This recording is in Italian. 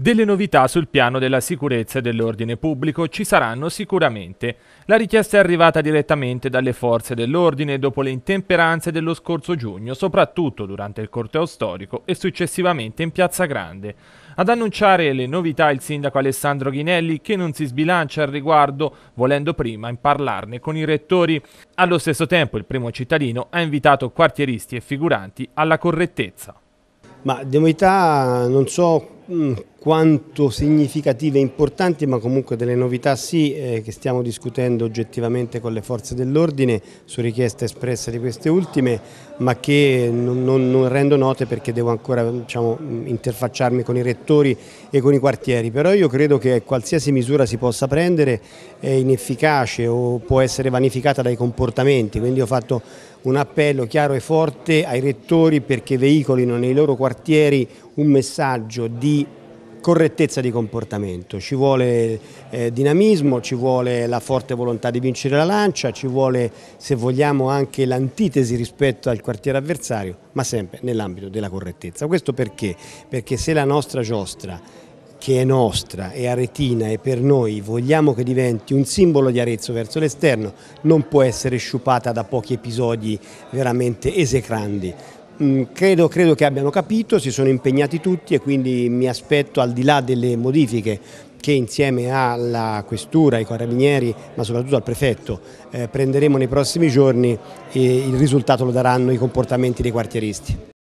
Delle novità sul piano della sicurezza e dell'ordine pubblico ci saranno sicuramente. La richiesta è arrivata direttamente dalle forze dell'ordine dopo le intemperanze dello scorso giugno, soprattutto durante il corteo storico e successivamente in Piazza Grande. Ad annunciare le novità il sindaco Alessandro Ghinelli che non si sbilancia al riguardo, volendo prima parlarne con i rettori. Allo stesso tempo il primo cittadino ha invitato quartieristi e figuranti alla correttezza. Ma di novità non so mm, quanto significative e importanti, ma comunque delle novità sì, eh, che stiamo discutendo oggettivamente con le forze dell'ordine su richiesta espressa di queste ultime, ma che non, non, non rendo note perché devo ancora diciamo, mm, interfacciarmi con i rettori e con i quartieri. Però io credo che qualsiasi misura si possa prendere è inefficace o può essere vanificata dai comportamenti, quindi ho fatto un appello chiaro e forte ai rettori perché veicolino nei loro quartieri un messaggio di correttezza di comportamento, ci vuole eh, dinamismo, ci vuole la forte volontà di vincere la lancia, ci vuole se vogliamo anche l'antitesi rispetto al quartiere avversario, ma sempre nell'ambito della correttezza. Questo perché? Perché se la nostra giostra che è nostra, è aretina e per noi vogliamo che diventi un simbolo di Arezzo verso l'esterno, non può essere sciupata da pochi episodi veramente esecrandi. Mm, credo, credo, che abbiano capito, si sono impegnati tutti e quindi mi aspetto al di là delle modifiche che insieme alla questura, ai carabinieri ma soprattutto al prefetto eh, prenderemo nei prossimi giorni e eh, il risultato lo daranno i comportamenti dei quartieristi.